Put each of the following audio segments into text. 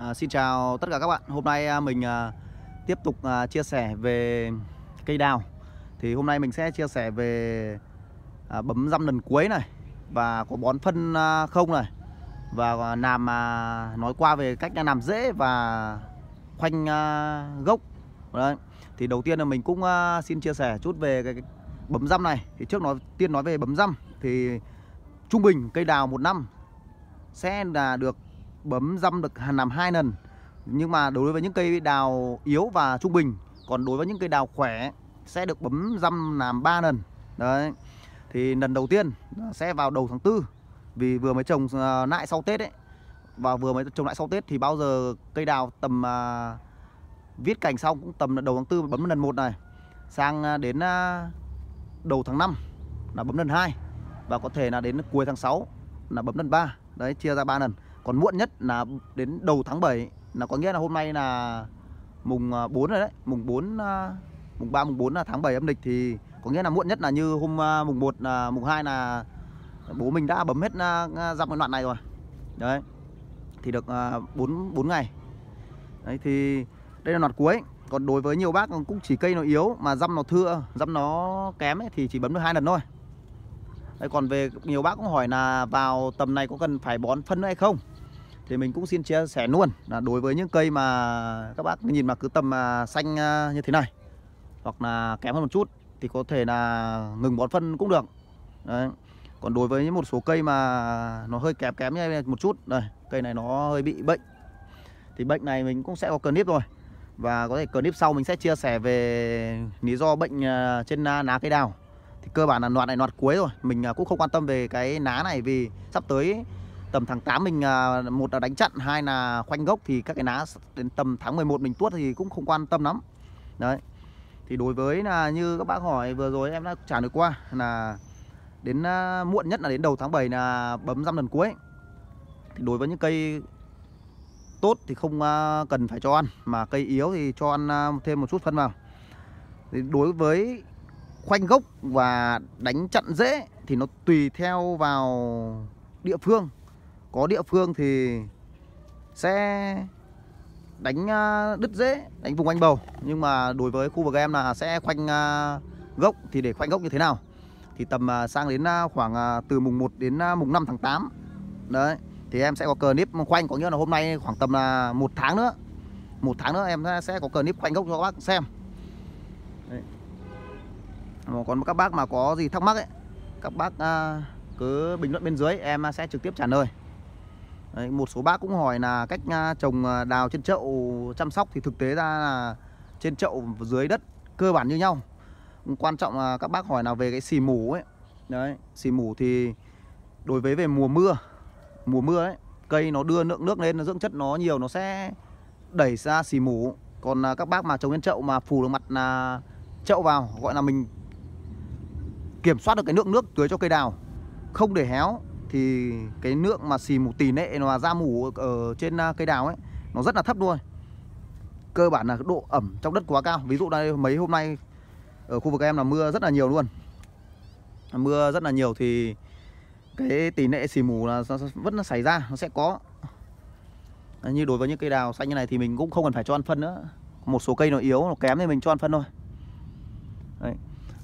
À, xin chào tất cả các bạn Hôm nay à, mình à, tiếp tục à, chia sẻ về cây đào Thì hôm nay mình sẽ chia sẻ về à, bấm răm lần cuối này Và có bón phân à, không này Và à, làm à, nói qua về cách làm dễ và khoanh à, gốc Đấy. Thì đầu tiên là mình cũng à, xin chia sẻ chút về cái, cái bấm răm này Thì trước nói tiên nói về bấm răm Thì trung bình cây đào một năm sẽ là được bấm răm được làm hai lần nhưng mà đối với những cây đào yếu và trung bình còn đối với những cây đào khỏe sẽ được bấm răm làm 3 lần đấy thì lần đầu tiên sẽ vào đầu tháng tư vì vừa mới trồng lại à, sau Tết ấy và vừa mới trồng lại sau Tết thì bao giờ cây đào tầm à, viết cành xong cũng tầm đầu tháng tư bấm lần một này sang à, đến à, đầu tháng 5 là bấm lần 2 và có thể là đến cuối tháng 6 là bấm lần 3 đấy chia ra 3 lần còn muộn nhất là đến đầu tháng 7 là có nghĩa là hôm nay là mùng 4 à, rồi đấy, mùng 4 à, mùng 3 mùng 4 là tháng 7 âm lịch thì có nghĩa là muộn nhất là như hôm à, mùng 1 là mùng 2 là bố mình đã bấm hết dăm cái đoạn này rồi. Đấy. Thì được 4 4 ngày. Đấy thì đây là loạt cuối. Còn đối với nhiều bác cũng chỉ cây nó yếu mà dăm nó thưa, dăm nó kém ấy, thì chỉ bấm được hai lần thôi. Đấy, còn về nhiều bác cũng hỏi là vào tầm này có cần phải bón phân nữa hay không thì mình cũng xin chia sẻ luôn là đối với những cây mà các bác nhìn mà cứ tầm à, xanh à, như thế này hoặc là kém hơn một chút thì có thể là ngừng bón phân cũng được đấy còn đối với một số cây mà nó hơi kém kém như một chút đây cây này nó hơi bị bệnh thì bệnh này mình cũng sẽ có clip rồi và có thể clip sau mình sẽ chia sẻ về lý do bệnh à, trên lá cây đào thì cơ bản là loạt này loạt cuối rồi mình cũng không quan tâm về cái lá này vì sắp tới tầm tháng 8 mình à, một là đánh chặn hai là khoanh gốc thì các cái lá đến tầm tháng 11 mình tuốt thì cũng không quan tâm lắm đấy thì đối với là như các bác hỏi vừa rồi em đã trả lời qua là đến à, muộn nhất là đến đầu tháng 7 là bấm răm lần cuối thì đối với những cây tốt thì không à, cần phải cho ăn mà cây yếu thì cho ăn thêm một chút phân vào thì đối với khoanh gốc và đánh chặn dễ thì nó tùy theo vào địa phương có địa phương thì sẽ đánh à, đứt dễ đánh vùng quanh bầu nhưng mà đối với khu vực em là sẽ khoanh à, gốc thì để khoanh gốc như thế nào thì tầm à, sang đến khoảng từ mùng 1 đến mùng 5 tháng 8 đấy thì em sẽ có cờ nếp khoanh có nghĩa là hôm nay khoảng tầm là một tháng nữa một tháng nữa em sẽ có cờ nếp khoanh gốc cho các bác xem đấy. còn các bác mà có gì thắc mắc ấy các bác cứ bình luận bên dưới em sẽ trực tiếp trả lời Đấy, một số bác cũng hỏi là cách à, trồng à, đào trên chậu chăm sóc thì thực tế ra là trên chậu dưới đất cơ bản như nhau quan trọng là các bác hỏi là về cái xì mủ ấy đấy xì mủ thì đối với về mùa mưa mùa mưa ấy cây nó đưa lượng nước lên nó dưỡng chất nó nhiều nó sẽ đẩy ra xì mủ còn à, các bác mà trồng trên chậu mà phủ được mặt là chậu vào gọi là mình kiểm soát được cái lượng nước tưới cho cây đào không để héo thì cái nước mà xì mù tìn ấy nó ra mù ở trên à, cây đào ấy nó rất là thấp luôn cơ bản là độ ẩm trong đất quá cao ví dụ đây mấy hôm nay ở khu vực em là mưa rất là nhiều luôn mưa rất là nhiều thì cái tỷ lệ xì mù là vẫn là xảy ra nó sẽ có như đối với những cây đào xanh như này thì mình cũng không cần phải cho ăn phân nữa một số cây nó yếu nó kém thì mình cho ăn phân thôi Đấy.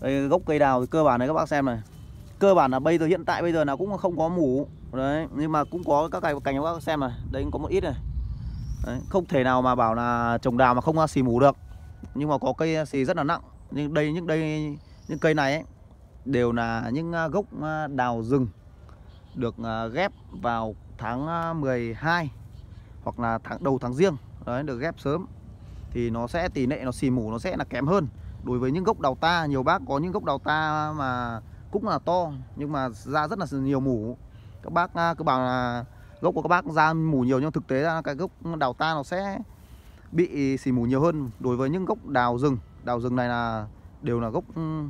Đây, gốc cây đào thì cơ bản này các bác xem này cơ bản là bây giờ hiện tại bây giờ là cũng không có mủ đấy nhưng mà cũng có các cành cành các xem này cũng có một ít này đấy. không thể nào mà bảo là trồng đào mà không xì mủ được nhưng mà có cây xì rất là nặng nhưng đây những đây những cây này ấy, đều là những à, gốc à, đào rừng được à, ghép vào tháng 12 hoặc là tháng đầu tháng riêng đấy được ghép sớm thì nó sẽ tỷ lệ nó xì mủ nó sẽ là kém hơn đối với những gốc đào ta nhiều bác có những gốc đào ta mà cũng là to nhưng mà ra rất là nhiều mủ các bác à, cứ bảo là gốc của các bác ra mủ nhiều nhưng thực tế ra cái gốc đào ta nó sẽ bị xỉ mủ nhiều hơn đối với những gốc đào rừng đào rừng này là đều là gốc ừ,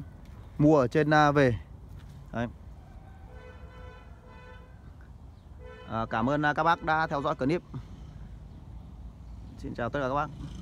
mua ở trên à, về Đấy. À, cảm ơn à, các bác đã theo dõi clip xin chào tất cả các bác